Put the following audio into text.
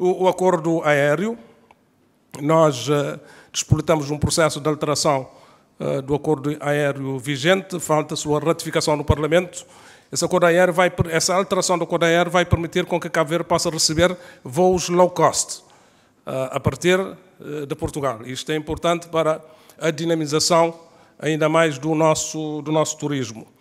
o, o acordo aéreo, nós uh, eh, despoletamos um processo de alteração uh, do acordo aéreo vigente, falta sua ratificação no Parlamento. Esse acordo aéreo vai, essa alteração do acordo aéreo vai permitir com que Cabo Verde possa receber voos low cost uh, a partir de Portugal. Isto é importante para a dinamização ainda mais do nosso, do nosso turismo.